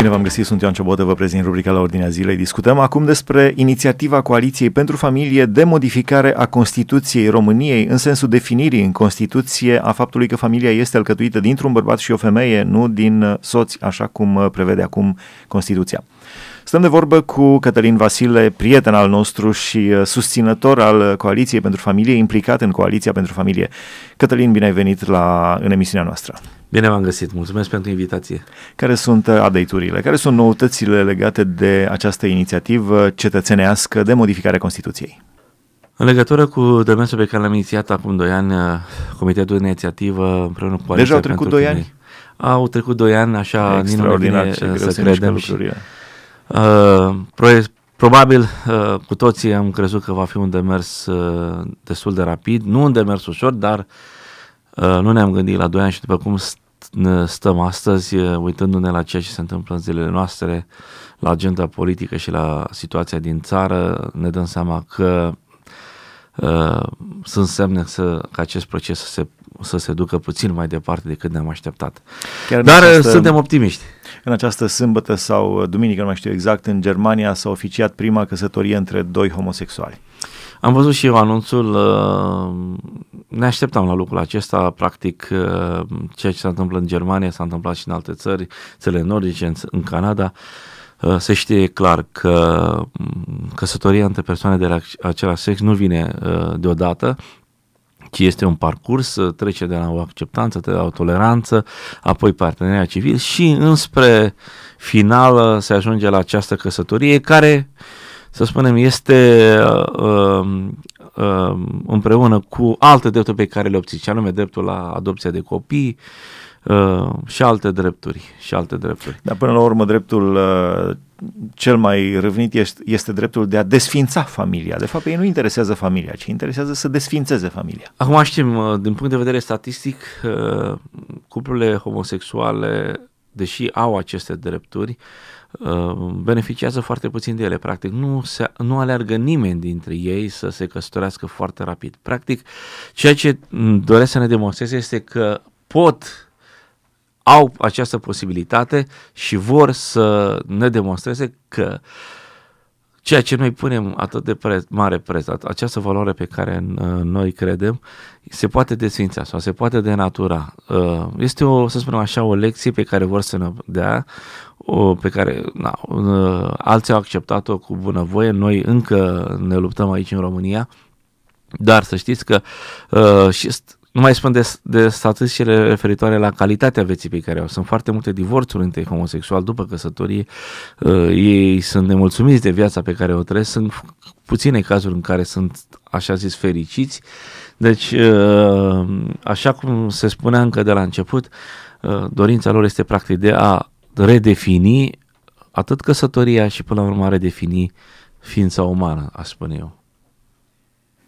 Bine v-am găsit, sunt Ioan Ciobotă, vă prezint rubrica la ordinea zilei. Discutăm acum despre inițiativa Coaliției pentru Familie de modificare a Constituției României în sensul definirii în Constituție a faptului că familia este alcătuită dintr-un bărbat și o femeie, nu din soți, așa cum prevede acum Constituția. Stăm de vorbă cu Cătălin Vasile, prieten al nostru și uh, susținător al Coaliției pentru Familie, implicat în Coaliția pentru Familie. Cătălin, bine ai venit la, în emisiunea noastră. Bine v-am găsit, mulțumesc pentru invitație. Care sunt uh, adăiturile, care sunt noutățile legate de această inițiativă cetățenească de modificare a Constituției? În legătură cu demersul pe care l-am inițiat acum 2 ani, uh, Comitetul de Inițiativă împreună cu Deja au trecut 2 ani? Au trecut 2 ani, așa, din uh, să credem. Și, uh, proiect, probabil cu toții am crezut că va fi un demers destul de rapid, nu un demers ușor, dar nu ne-am gândit la 2 ani și după cum stăm astăzi, eh, uitându-ne la ceea ce se întâmplă în zilele noastre, la agenda politică și la situația din țară, ne dăm seama că uh, sunt semne să, că acest proces să se, să se ducă puțin mai departe decât ne-am așteptat. Chiar Dar eh, această, suntem optimiști. În această sâmbătă sau duminică, nu mai știu exact, în Germania s-a oficiat prima căsătorie între doi homosexuali. Am văzut și eu anunțul, uh, ne așteptam la lucrul acesta, practic uh, ceea ce se întâmplă în Germania s-a întâmplat și în alte țări, țările nordice, în Canada. Uh, se știe clar că mm, căsătoria între persoane de același sex nu vine deodată, ci este un parcurs, trece de la o acceptanță, de la o toleranță, apoi parteneria civil și înspre final se ajunge la această căsătorie care uh, să spunem, este uh, uh, împreună cu alte drepturi pe care le obții, și anume dreptul la adopția de copii uh, și alte drepturi. Și alte drepturi. Dar până la urmă, dreptul cel mai răvnit este, este dreptul de a desfința familia. De fapt, ei nu interesează familia, ci interesează să desfințeze familia. Acum știm, din punct de vedere statistic, cuplurile homosexuale, deși au aceste drepturi, Uh, beneficiază foarte puțin de ele, practic. Nu, se, nu aleargă nimeni dintre ei să se căsătorească foarte rapid. Practic, ceea ce doresc să ne demonstreze este că pot au această posibilitate și vor să ne demonstreze că uh, Ceea ce noi punem atât de preț, mare preț, această valoare pe care uh, noi credem, se poate desfința sau se poate denatura. Uh, este o, să spunem așa, o lecție pe care vor să ne dea, o, pe care na, uh, alții au acceptat-o cu bunăvoie, noi încă ne luptăm aici în România, dar să știți că uh, și st- nu mai spun de, de statisticile referitoare la calitatea vieții pe care au. Sunt foarte multe divorțuri între homosexuali după căsătorie, uh, ei sunt nemulțumiți de viața pe care o trăiesc, sunt puține cazuri în care sunt, așa zis, fericiți. Deci, uh, așa cum se spunea încă de la început, uh, dorința lor este practic de a redefini atât căsătoria și până la urmă redefini ființa umană, aș spune eu.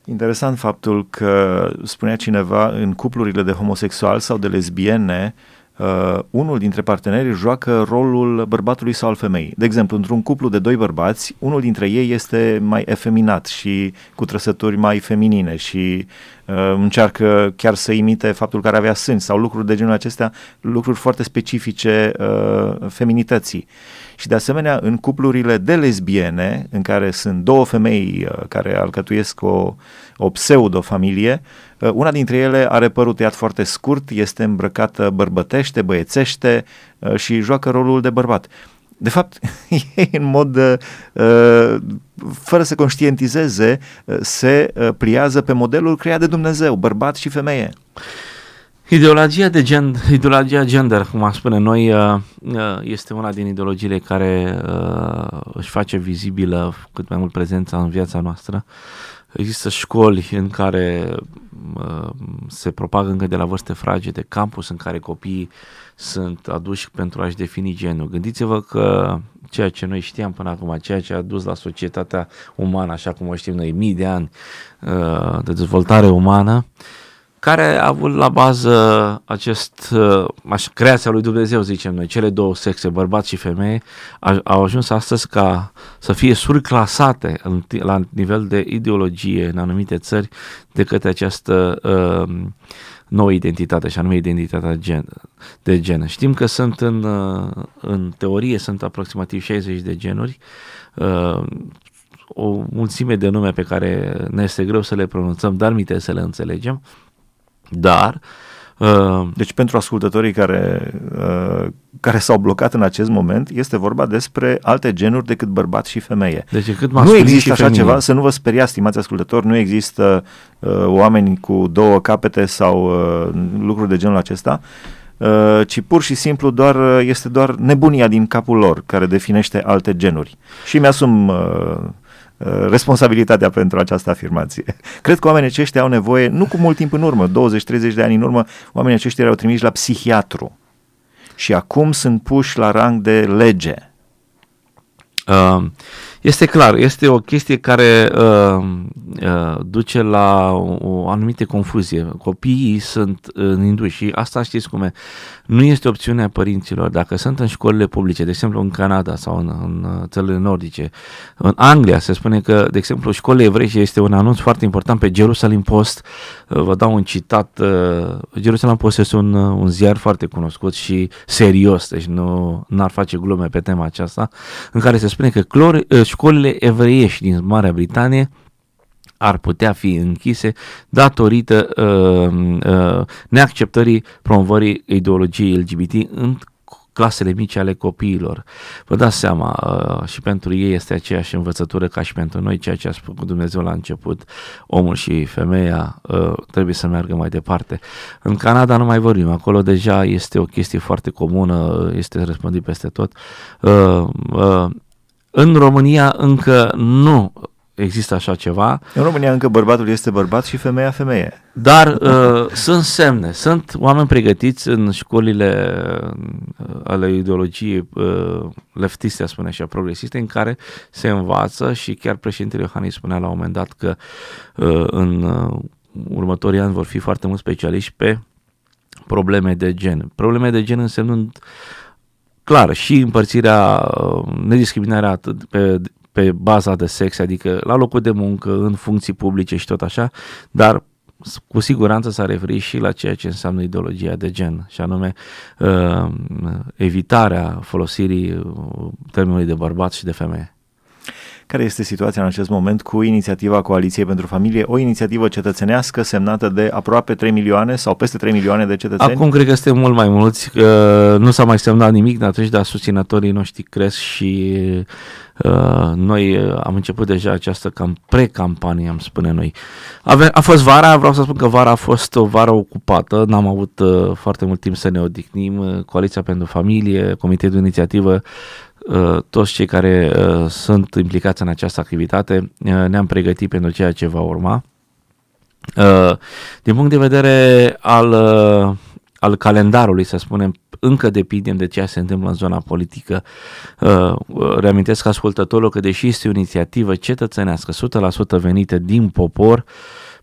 Interesant faptul că spunea cineva în cuplurile de homosexual sau de lesbiene, uh, unul dintre parteneri joacă rolul bărbatului sau al femeii. De exemplu, într-un cuplu de doi bărbați, unul dintre ei este mai efeminat și cu trăsături mai feminine și uh, încearcă chiar să imite faptul că ar avea sâni sau lucruri de genul acestea, lucruri foarte specifice uh, feminității. Uh, și de asemenea în cuplurile de lesbiene, în care sunt două femei uh, care alcătuiesc o, o pseudo-familie, uh, una dintre ele are părul tăiat foarte scurt, este îmbrăcată bărbătește, băiețește uh, și joacă rolul de bărbat. De fapt, ei în mod fără să conștientizeze se pliază pe modelul creat de Dumnezeu, bărbat și femeie. Ideologia de gen, ideologia gender, cum am spune noi, uh, uh, este una din ideologiile care uh, își face vizibilă cât mai mult prezența în viața noastră. Există școli în care se propagă încă de la vârste fragede, campus în care copiii sunt aduși pentru a-și defini genul. Gândiți-vă că ceea ce noi știam până acum, ceea ce a dus la societatea umană, așa cum o știm noi, mii de ani de dezvoltare umană, care a avut la bază acest, uh, așa, creația lui Dumnezeu, zicem noi, cele două sexe, bărbați și femei, au ajuns astăzi ca să fie surclasate în, la nivel de ideologie în anumite țări de către această uh, nouă identitate și anume identitatea gen, de gen. Știm că sunt în, uh, în teorie sunt aproximativ 60 de genuri, uh, o mulțime de nume pe care ne este greu să le pronunțăm, dar mi să le înțelegem. Dar uh, deci pentru ascultătorii care, uh, care s-au blocat în acest moment, este vorba despre alte genuri decât bărbat și femeie. Deci cât nu există așa femeie. ceva, să nu vă speriați, stimați ascultători, nu există uh, oameni cu două capete sau uh, lucruri de genul acesta, uh, ci pur și simplu doar uh, este doar nebunia din capul lor care definește alte genuri. Și mi-asum uh, Uh, responsabilitatea pentru această afirmație. Cred că oamenii aceștia au nevoie, nu cu mult timp în urmă, 20-30 de ani în urmă, oamenii aceștia erau trimiși la psihiatru și acum sunt puși la rang de lege. Uh, este clar, este o chestie care uh, uh, duce la o, o anumită confuzie. Copiii sunt în uh, induși și asta știți cum e. Nu este opțiunea părinților. Dacă sunt în școlile publice, de exemplu în Canada sau în, în uh, țările nordice, în Anglia se spune că, de exemplu, școlile evreiești este un anunț foarte important pe Jerusalem Post. Uh, vă dau un citat. Uh, Jerusalem Post este un, uh, un ziar foarte cunoscut și serios, deci nu ar face glume pe tema aceasta, în care se spune că clor, uh, școlile evreiești din Marea Britanie ar putea fi închise datorită uh, uh, neacceptării promovării ideologiei LGBT în clasele mici ale copiilor. Vă dați seama, uh, și pentru ei este aceeași învățătură ca și pentru noi, ceea ce a spus Dumnezeu la început, omul și femeia uh, trebuie să meargă mai departe. În Canada nu mai vorbim, acolo deja este o chestie foarte comună, este răspândit peste tot. Uh, uh în România încă nu există așa ceva. În România încă bărbatul este bărbat și femeia femeie. Dar uh, sunt semne, sunt oameni pregătiți în școlile uh, ale ideologiei uh, leftiste, spune și progresiste, în care se învață și chiar președintele Iohannis spunea la un moment dat că uh, în uh, următorii ani vor fi foarte mulți specialiști pe probleme de gen. Probleme de gen însemnând uh, clar, și împărțirea, uh, nediscriminarea atât pe, pe baza de sex, adică la locul de muncă, în funcții publice și tot așa, dar cu siguranță s-a referit și la ceea ce înseamnă ideologia de gen, și anume uh, evitarea folosirii uh, termenului de bărbat și de femeie. Care este situația în acest moment cu inițiativa Coaliției pentru Familie, o inițiativă cetățenească semnată de aproape 3 milioane sau peste 3 milioane de cetățeni? Acum cred că suntem mult mai mulți, că nu s-a mai semnat nimic, dar atunci, dar susținătorii noștri cresc și uh, noi uh, am început deja această cam pre-campanie, am spune noi. Ave- a fost vara, vreau să spun că vara a fost o vară ocupată, n-am avut uh, foarte mult timp să ne odihnim, Coaliția pentru Familie, Comitetul de Inițiativă Uh, toți cei care uh, sunt implicați în această activitate uh, ne-am pregătit pentru ceea ce va urma. Din punct de vedere al, al calendarului, să spunem, încă depindem de ceea ce se întâmplă în zona politică. Reamintesc ascultătorul că deși este o inițiativă cetățenească 100% venită din popor, uh,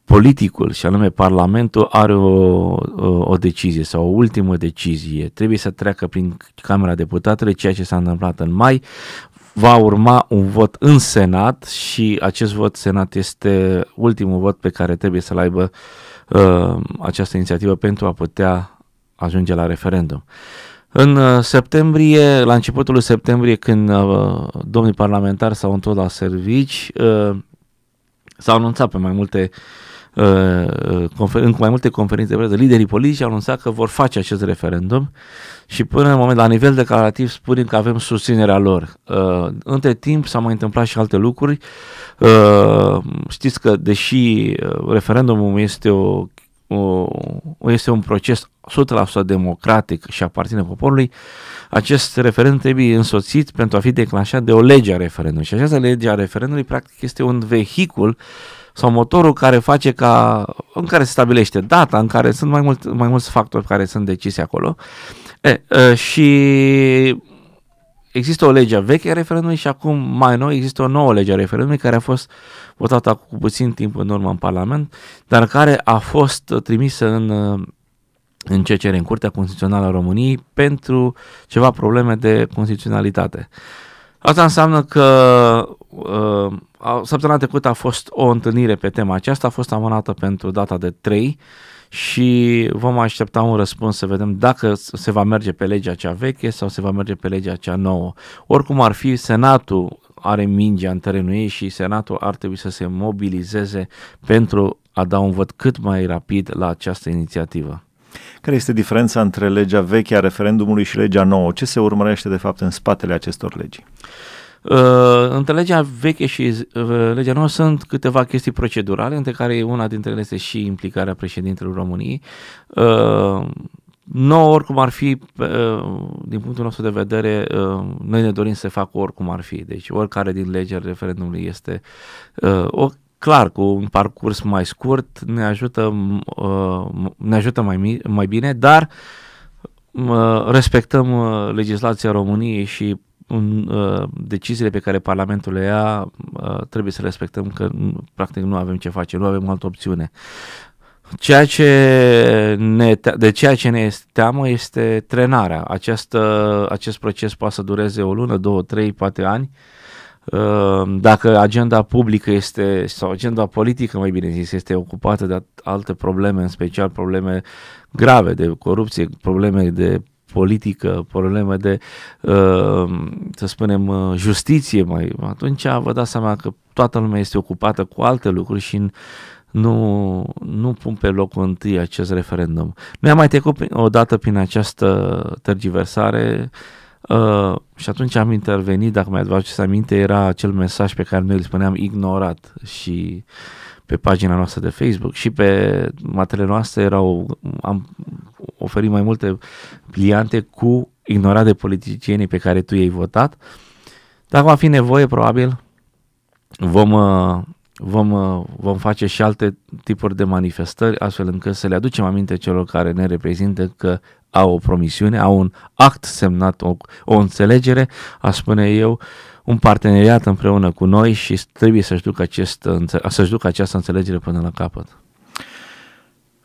politicul, și anume Parlamentul, are o, o, o decizie sau o ultimă decizie. Trebuie să treacă prin Camera Deputatelor, ceea ce s-a întâmplat în mai. Va urma un vot în Senat și acest vot Senat este ultimul vot pe care trebuie să-l aibă uh, această inițiativă pentru a putea ajunge la referendum. În uh, septembrie, la începutul lui septembrie, când uh, domnii parlamentari s-au întors la servici, uh, s-au anunțat pe mai multe uh, Uh, uh, în mai multe conferințe de presă, liderii politici au anunțat că vor face acest referendum și până în moment, la nivel declarativ, spunem că avem susținerea lor. Uh, între timp s-au mai întâmplat și alte lucruri. Știți că, deși referendumul este o o, este un proces 100% democratic și aparține poporului, acest referendum trebuie însoțit pentru a fi declanșat de o lege a referendumului. Și această lege a referendumului, practic, este un vehicul sau motorul care face ca, în care se stabilește data, în care sunt mai, mult, mai mulți factori care sunt decise acolo. E, e, și există o lege veche a referendumului și acum mai nou există o nouă lege a referendumului care a fost votată cu puțin timp în urmă în Parlament, dar care a fost trimisă în, în CCR, în Curtea Constituțională a României, pentru ceva probleme de constituționalitate. Asta înseamnă că uh, săptămâna trecută a fost o întâlnire pe tema aceasta, a fost amânată pentru data de 3 și vom aștepta un răspuns să vedem dacă se va merge pe legea cea veche sau se va merge pe legea cea nouă. Oricum ar fi, Senatul are mingea în terenul ei și Senatul ar trebui să se mobilizeze pentru a da un văd cât mai rapid la această inițiativă. Care este diferența între legea veche a referendumului și legea nouă? Ce se urmărește de fapt în spatele acestor legi? Uh, între legea veche și uh, legea nouă sunt câteva chestii procedurale, între care una dintre ele este și implicarea președintelui României. Uh, nouă, oricum ar fi, uh, din punctul nostru de vedere, uh, noi ne dorim să facă oricum ar fi. Deci oricare din legea referendumului este uh, o clar, cu un parcurs mai scurt ne ajută, uh, ne ajută mai, mai bine, dar uh, respectăm uh, legislația României și deciziile pe care Parlamentul le ia trebuie să respectăm că practic nu avem ce face, nu avem altă opțiune. Ceea ce ne, de ceea ce ne este teamă este trenarea. Această, acest proces poate să dureze o lună, două, trei, poate ani. Uh, Ehm, dacă agenda publică este, sau agenda politică mai bine zis, este ocupată de alte probleme, în special probleme grave de corupție, probleme de politică, probleme de, ehm, să spunem, uh, justiție, mai, atunci vă dați seama că toată lumea este ocupată cu alte lucruri și în, nu, nu pun pe loc întâi acest referendum. Noi am mai trecut o dată prin această tergiversare, uh, Uh, și atunci am intervenit, dacă mai să aminte, era acel mesaj pe care noi îl spuneam ignorat și pe pagina noastră de Facebook și pe materiile noastre erau, am oferit mai multe pliante cu ignorat de politicienii pe care tu i-ai votat. Dacă va fi nevoie, probabil, vom, uh, vom, uh, vom face și alte tipuri de manifestări, astfel încât să le aducem aminte celor care ne reprezintă că au o promisiune, au un act semnat, o, o înțelegere, a spune eu, un parteneriat împreună cu noi și trebuie să-și ducă, acest, să-și ducă această înțelegere până la capăt.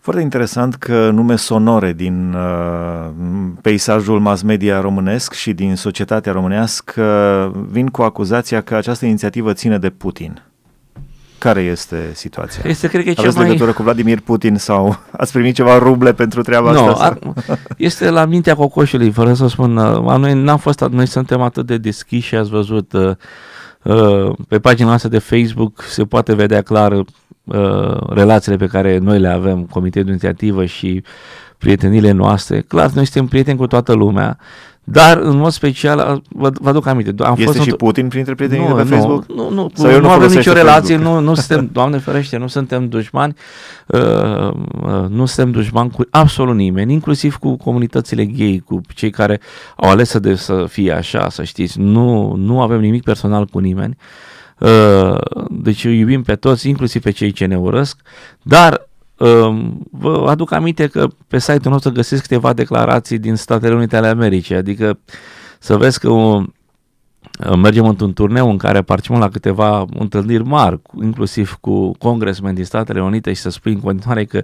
Foarte interesant că nume sonore din uh, peisajul mass media românesc și din societatea românească vin cu acuzația că această inițiativă ține de Putin. Care este situația? Este, cred că Aveți cea Aveți mai... legătură cu Vladimir Putin sau ați primit ceva ruble pentru treaba no, asta? Ar... este la mintea cocoșului, fără să spun. Uh, a noi n-am fost, noi suntem atât de deschiși și ați văzut uh, uh, pe pagina noastră de Facebook se poate vedea clar relațiile pe care noi le avem, Comitetul Inițiativă și prietenile noastre. Clar, noi suntem prieteni cu toată lumea, dar, în mod special, vă, vă aduc aminte. Am este fost și într- Putin printre prietenii nu, de pe nu, Facebook? Nu, nu, Sau nu, nu avem nicio relație, nu, nu suntem, Doamne ferește, nu suntem dușmani, uh, uh, nu suntem dușmani cu absolut nimeni, inclusiv cu comunitățile gay, cu cei care au ales să, de, să fie așa, să știți. Nu, nu avem nimic personal cu nimeni. Uh, deci iubim pe toți, inclusiv pe cei ce ne urăsc, dar Ehm, vă aduc aminte că pe site-ul nostru găsiți câteva declarații din Statele Unite ale Americii, adică să vezi că un, mergem într-un turneu în care participăm la câteva întâlniri mari, inclusiv cu congresmen din Statele Unite și să spui în continuare că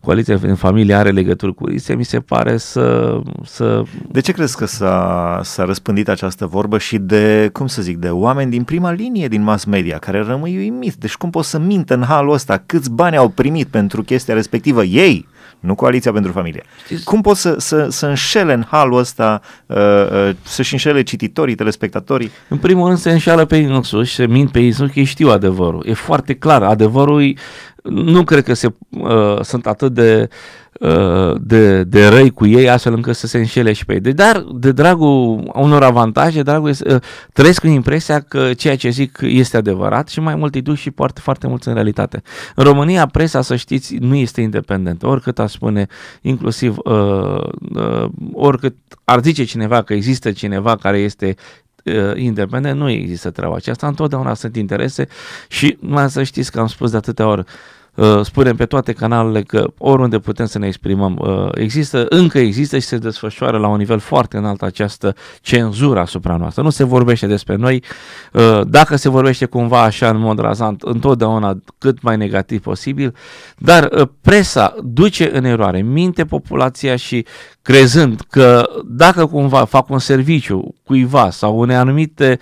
coaliția în familie are legături cu ISIS, mi se pare să... să... De ce crezi că s-a, s-a răspândit această vorbă și de, cum să zic, de oameni din prima linie din mass media, care rămâi uimit? Deci cum poți să mintă în halul ăsta? Câți bani au primit pentru chestia respectivă ei? nu Coaliția pentru Familie. Știți? Cum pot să, să, să înșele în halul ăsta, uh, uh, să-și înșele cititorii, telespectatorii? În primul rând se înșeală pe ei însuși, se mint pe ei însuși, ei știu adevărul. E foarte clar, adevărul nu cred că se, uh, sunt atât de uh, Uh, de, de răi cu ei, astfel încât să se înșele și pe ei. De, deci, dar, de dragul unor avantaje, dragul este, uh, trăiesc în impresia că ceea ce zic este adevărat și mai mult îi duc și poartă foarte mulți în realitate. În România, presa, să știți, nu este independentă. Oricât a spune, inclusiv uh, uh, oricât ar zice cineva că există cineva care este uh, independent, nu există treaba aceasta, întotdeauna sunt interese și mai să știți că am spus de atâtea ori, uh, Uh, spunem pe toate canalele că oriunde putem să ne exprimăm uh, există, încă există și se desfășoară la un nivel foarte înalt această cenzură asupra noastră. Nu se vorbește despre noi, uh, dacă se vorbește cumva așa în mod razant, întotdeauna cât mai negativ posibil, dar presa duce în eroare, minte populația și crezând că dacă cumva fac un serviciu cuiva sau unei anumite,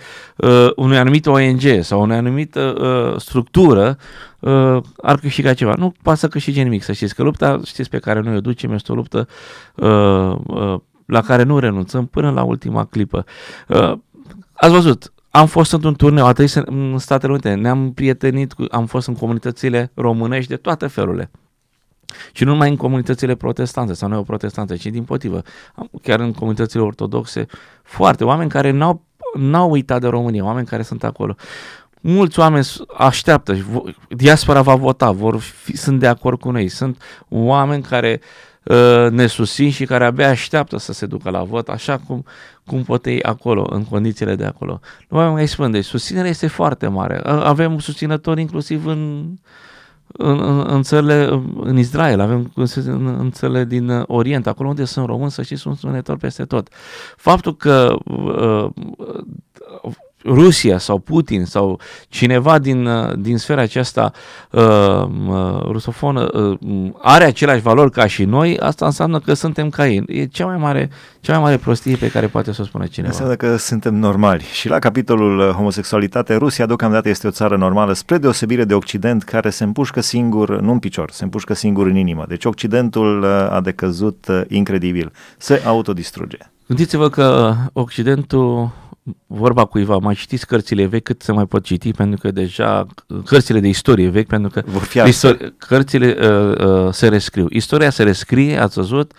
unui anumit ONG sau unei anumită structură, uh, ar câștiga ceva. Nu poate să câștige nimic, să știți că lupta, știți pe care noi o ducem, este o luptă uh, uh, la care nu renunțăm până la ultima clipă. Uh, ați văzut, am fost într-un turneu, a trăit în Statele Unite, ne-am prietenit, cu, am fost în comunitățile românești de toate felurile. Și nu numai în comunitățile protestante sau neoprotestante, ci din potrivă. Chiar în comunitățile ortodoxe, foarte oameni care n-au, n-au uitat de România, oameni care sunt acolo mulți oameni așteaptă diaspora va vota, vor fi, sunt de acord cu noi, sunt oameni care uh, ne susțin și care abia așteaptă să se ducă la vot, așa cum, cum pot ei acolo, în condițiile de acolo. Nu mai mai spun, deci susținerea este foarte mare. Avem susținători inclusiv în, în, în, în țările, în Israel, avem în, în țările din Orient, acolo unde sunt români, să știți, sunt sunători peste tot. Faptul că uh, Rusia sau Putin sau cineva din, uh, din sfera aceasta uh, uh, rusofonă uh, are aceleași valori ca și noi, asta înseamnă că suntem ca ei. E cea mai mare, cea mai mare prostie pe care poate să o spună cineva. Înseamnă că suntem normali. Și la capitolul uh, homosexualitate, Rusia deocamdată este o țară normală, spre deosebire de Occident, care se împușcă singur, nu în picior, se împușcă singur în inimă. Deci Occidentul a decăzut incredibil. Se autodistruge. Gândiți-vă că Occidentul vorba cuiva, mai citiți cărțile vechi cât să mai pot citi, pentru că deja cărțile de istorie vechi, pentru că Vor fi istor- cărțile uh, uh, se rescriu. Istoria se rescrie, ați văzut,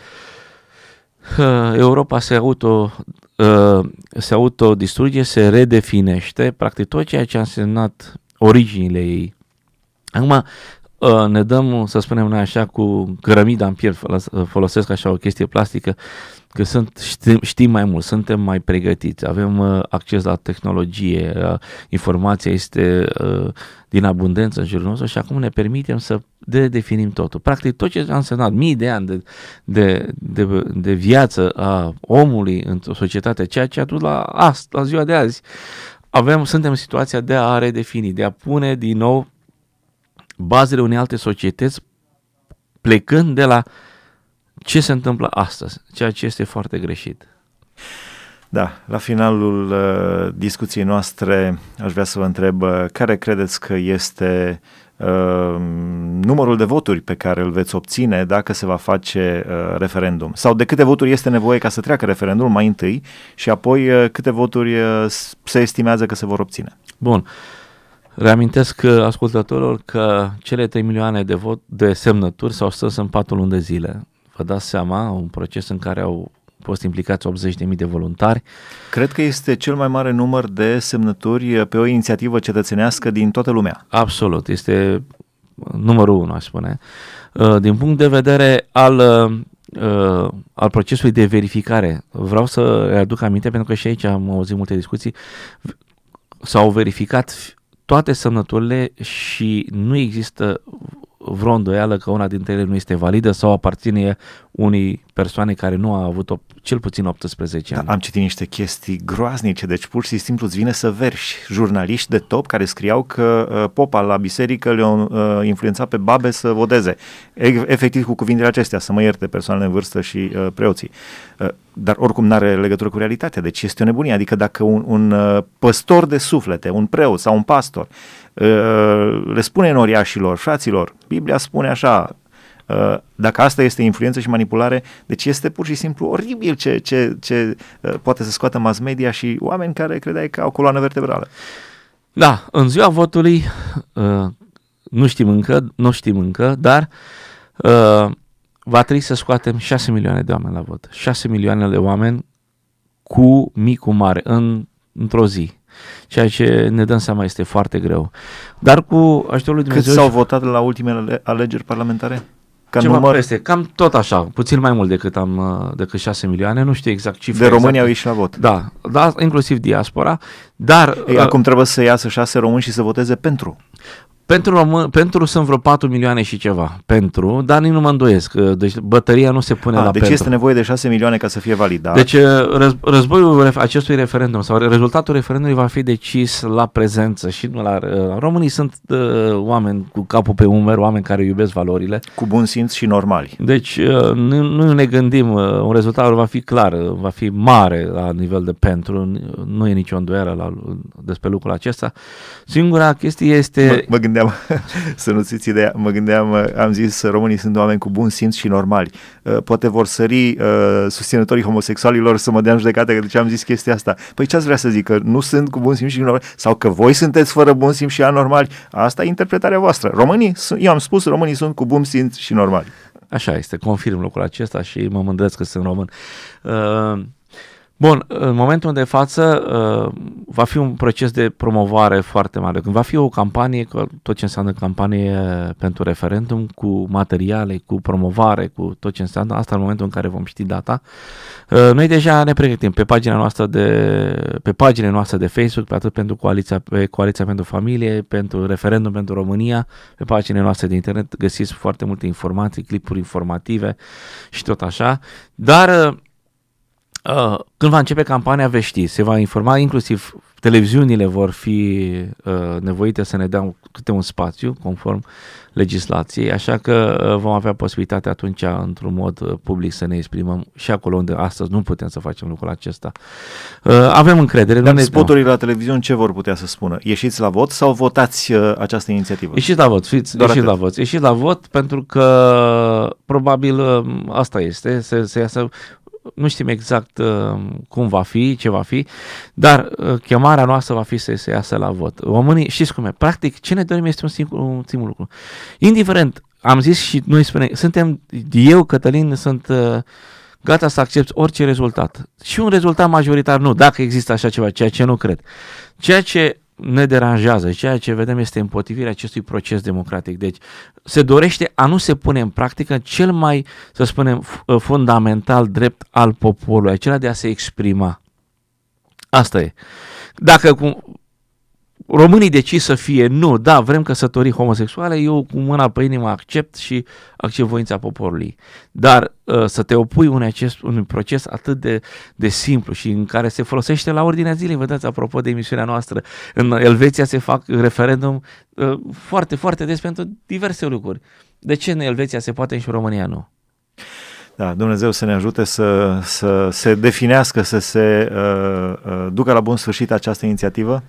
uh, Europa se auto uh, se autodistruge, se redefinește, practic tot ceea ce a însemnat originile ei. Acum, uh, ne dăm, să spunem noi așa, cu grămida în piept, folosesc așa o chestie plastică, că sunt, știm, știm mai mult, suntem mai pregătiți, avem uh, acces la tehnologie, uh, informația este uh, din abundență în jurul nostru și acum ne permitem să redefinim totul. Practic tot ce a însemnat mii de ani de, de, de, de viață a omului într-o societate, ceea ce a dus la, la ziua de azi, avem, suntem în situația de a redefini, de a pune din nou bazele unei alte societăți plecând de la uh, ce se întâmplă astăzi, ceea ce este foarte greșit. Da, la finalul uh, discuției noastre aș vrea să vă întreb uh, care credeți că este uh, numărul de voturi pe care îl veți obține dacă se va face uh, referendum? Sau de câte voturi este nevoie ca să treacă referendumul mai întâi și apoi uh, câte voturi uh, se estimează că se vor obține? Bun. Reamintesc uh, ascultătorilor că cele 3 milioane de, vot, de semnături s-au strâns în 4 luni de zile vă dați seama, un proces în care au fost implicați 80.000 de voluntari. Cred că este cel mai mare număr de semnături pe o inițiativă cetățenească din toată lumea. Absolut, este numărul unu, aș spune. Uh, din punct de vedere al, uh, al procesului de verificare, vreau să aduc aminte, pentru că și aici am auzit multe discuții, s-au verificat toate semnăturile și nu există vreo îndoială că una dintre ele nu este validă sau aparține unii persoane care nu au avut cel puțin 18 da, Am citit niște chestii groaznice, deci pur și simplu îți vine să verși jurnaliști de top care scriau că uh, popa la biserică le-a uh, influențat pe babe să vodeze. E- efectiv cu cuvintele acestea, să mă ierte persoanele în vârstă și uh, preoții. Uh, dar oricum nu are legătură cu realitatea, deci este o nebunie. Adică dacă un, un uh, păstor de suflete, un preot sau un pastor uh, le spune noriașilor, fraților, Biblia spune așa, Uh, dacă asta este influență și manipulare, deci este pur și simplu oribil ce, ce, ce uh, poate să scoată mass media și oameni care credeai că au coloană vertebrală. Da, în ziua votului, uh, nu știm încă, nu știm încă, dar va trebui să scoatem 6 milioane de oameni la vot. 6 milioane de oameni cu cu mare, în, într-o zi ceea ce ne dăm seama este foarte greu. Dar cu ajutorul lui Dumnezeu... Cât s-au votat la ultimele alegeri parlamentare? Ca Ceva număr... peste, cam tot așa, puțin mai mult decât, am, uh, decât 6 milioane, nu știu exact cifre. De România exact. au ieșit la vot. Da, da inclusiv diaspora, dar... Ei, uh, acum trebuie să iasă 6 români și să voteze pentru. Pentru, român, pentru sunt vreo 4 milioane și ceva. Pentru, dar nici nu mă îndoiesc. Uh, deci bătăria nu se pune A, ah, la deci pentru. este nevoie de 6 milioane ca să fie validat. Deci uh, răz, războiul acestui referendum sau rezultatul referendumului va fi decis la prezență și nu la... Uh, românii sunt uh, oameni cu capul pe umăr, oameni care iubesc valorile. Cu bun simț și normali. Deci uh, nu, nu ne gândim, uh, un rezultat va fi clar, va fi mare la nivel de pentru, nu e nicio îndoială la, despre lucrul acesta. Singura chestie este... Mă, mă gândeam gândeam, să nu ți ideea, mă gândeam, am zis, românii sunt oameni cu bun simț și normali. Uh, poate vor sări uh, susținătorii homosexualilor să mă dea în judecată că de ce am zis chestia asta. Păi ce ați vrea să zic, că nu sunt cu bun simț și normali? Sau că voi sunteți fără bun simț și anormali? Asta e interpretarea voastră. Românii, eu am spus, românii sunt cu bun simț și normali. Așa este, confirm lucrul acesta și mă mândresc că sunt român. Uh... Bun, în momentul de față uh, va fi un proces de promovare foarte mare. Când va fi o campanie, tot ce înseamnă campanie pentru referendum, cu materiale, cu promovare, cu tot ce înseamnă, asta în momentul în care vom ști data, uh, noi deja ne pregătim pe pagina noastră de, pe pagina noastră de Facebook, pe atât pentru Coaliția, pe Coaliția pentru Familie, pentru Referendum pentru România, pe pagina noastră de internet găsiți foarte multe informații, clipuri informative și tot așa, dar uh, Uh, când va începe campania, veți ști, se va informa, inclusiv televiziunile vor fi uh, nevoite să ne dea câte un spațiu conform legislației, așa că uh, vom avea posibilitatea atunci, într-un mod uh, public, să ne exprimăm și acolo unde astăzi nu putem să facem lucrul acesta. Uh, avem încredere. Dar ne... spoturile la televiziune ce vor putea să spună? Ieșiți la vot sau votați această inițiativă? Ieșiți la vot, fiți, Doar ieșiți atât. la vot. Ieșiți la vot pentru că probabil asta este, să, să iasă nu știm exact uh, cum va fi, ce va fi, dar uh, chemarea noastră va fi să se iasă la vot. Oamenii, știți cum e, practic ce ne dorim este un singur, un singur lucru. Indiferent, am zis și noi spunem suntem, eu, Cătălin, sunt uh, gata să accept orice rezultat. Și un rezultat majoritar nu, dacă există așa ceva, ceea ce nu cred. Ceea ce ne deranjează. Ceea ce vedem este împotrivirea acestui proces democratic. Deci se dorește a nu se pune în practică cel mai, să spunem, uh, fundamental drept al poporului, acela de a se exprima. Asta e. Dacă cum, românii decis să fie, nu, da, vrem căsătorii homosexuale, eu cu mâna pe inimă accept și accept voința poporului. Dar uh, să te opui unui, acest, unui proces atât de, de simplu și în care se folosește la ordinea zilei, vedeți, apropo de emisiunea noastră, în Elveția se fac referendum uh, foarte, foarte des pentru diverse lucruri. De ce în Elveția se poate și în România nu? Da, Dumnezeu să ne ajute să, să se definească, să se uh, uh, ducă la bun sfârșit această inițiativă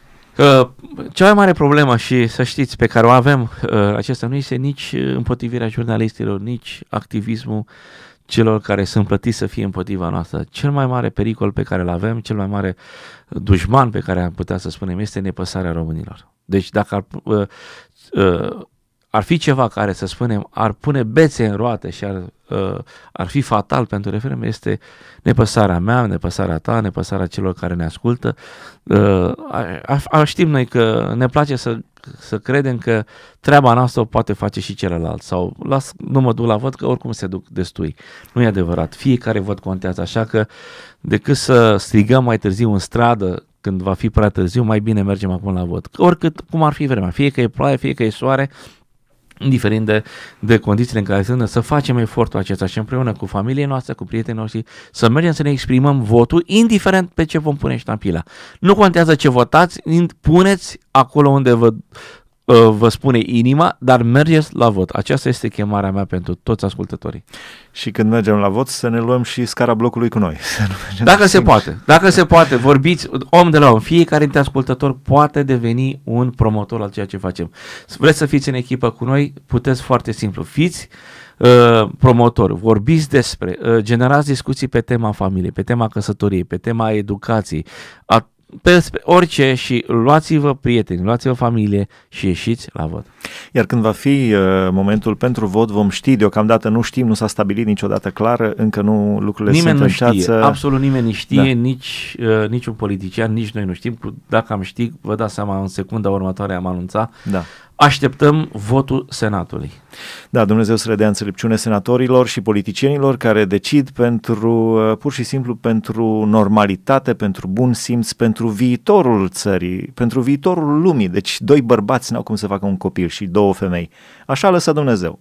cea mai mare problemă și să știți pe care o avem uh, acesta nu este nici împotrivirea jurnalistilor, nici activismul celor care sunt plătiți să fie împotriva noastră. Cel mai mare pericol pe care îl avem, cel mai mare dușman pe care am putea să spunem este nepăsarea românilor. Deci dacă ar, uh, uh, ar fi ceva care, să spunem, ar pune bețe în roate și ar, uh, ar fi fatal pentru referendum, este nepăsarea mea, nepăsarea ta, nepăsarea celor care ne ascultă. Uh, a, a, știm noi că ne place să, să credem că treaba noastră o poate face și celălalt sau las, nu mă duc la văd că oricum se duc destui. Nu e adevărat, fiecare văd contează, așa că decât să strigăm mai târziu în stradă când va fi prea târziu, mai bine mergem acum la vot. Oricât, cum ar fi vremea, fie că e ploaie, fie că e soare, indiferent de, de condițiile în care sunt, să facem efortul acesta și împreună cu familie noastră, cu prietenii noștri, să mergem să ne exprimăm votul, indiferent pe ce vom pune ștampila. Nu contează ce votați, puneți acolo unde vă vă spune inima, dar mergeți la vot. Aceasta este chemarea mea pentru toți ascultătorii. Și când mergem la vot, să ne luăm și scara blocului cu noi. Dacă se poate, dacă se poate, vorbiți om de la om. Fiecare dintre ascultători poate deveni un promotor al ceea ce facem. Vreți să fiți în echipă cu noi? Puteți foarte simplu. Fiți uh, promotor, vorbiți despre, uh, generați discuții pe tema familiei, pe tema căsătoriei, pe tema educației, a pe orice și luați-vă prieteni, luați-vă familie și ieșiți la vot. Iar când va fi uh, momentul pentru vot, vom ști, deocamdată nu știm, nu s-a stabilit niciodată clar, încă nu lucrurile nimeni sunt nu în știe, ceață. absolut nimeni nu da. știe, da. nici, uh, niciun politician, nici noi nu știm, dacă am ști, vă dați seama, în secunda următoare am anunțat da. Așteptăm votul Senatului. Da, Dumnezeu să le dea înțelepciune senatorilor și politicienilor care decid pentru, uh, pur și simplu pentru normalitate, pentru bun simț, pentru viitorul țării, pentru viitorul lumii. Deci doi bărbați n-au cum să facă un copil și două femei. Așa lăsa Dumnezeu.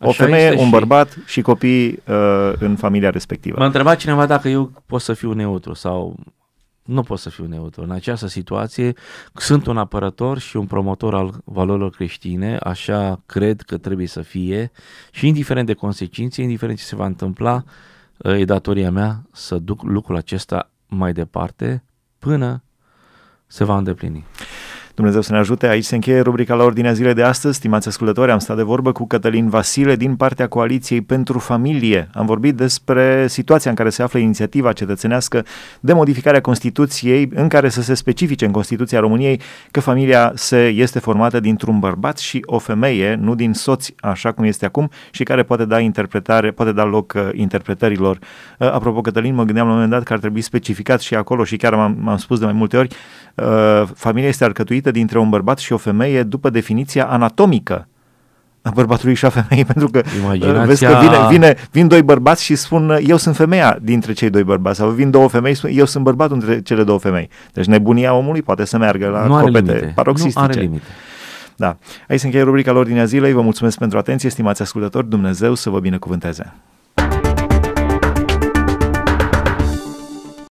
O Așa femeie, un și... bărbat și copii uh, în familia respectivă. M-a întrebat cineva dacă eu pot să fiu neutru sau nu pot să fiu neutru. În această situație sunt un apărător și un promotor al valorilor creștine, așa cred că trebuie să fie și indiferent de consecințe, indiferent ce se va întâmpla, e datoria mea să duc lucrul acesta mai departe până se va îndeplini. Dumnezeu să ne ajute. Aici se încheie rubrica la ordinea zilei de astăzi. Stimați ascultători, am stat de vorbă cu Cătălin Vasile din partea Coaliției pentru Familie. Am vorbit despre situația în care se află inițiativa cetățenească de modificare a Constituției, în care să se specifice în Constituția României că familia se este formată dintr-un bărbat și o femeie, nu din soți, așa cum este acum, și care poate da interpretare, poate da loc uh, interpretărilor. Uh, apropo, Cătălin, mă gândeam la un moment dat că ar trebui specificat și acolo și chiar m-am, m-am spus de mai multe ori, uh, familia este arcătuită diferită dintre un bărbat și o femeie după definiția anatomică a bărbatului și a femeii, pentru că uh, Imaginația... vezi că vine, vine, vin doi bărbați și spun uh, eu sunt femeia dintre cei doi bărbați sau vin două femei și spun eu sunt bărbatul dintre cele două femei. Deci nebunia omului poate să meargă la nu copete limite. paroxistice. Nu are limite. Da. Aici se încheie rubrica lor din zilei. Vă mulțumesc pentru atenție, stimați ascultători. Dumnezeu să vă binecuvânteze.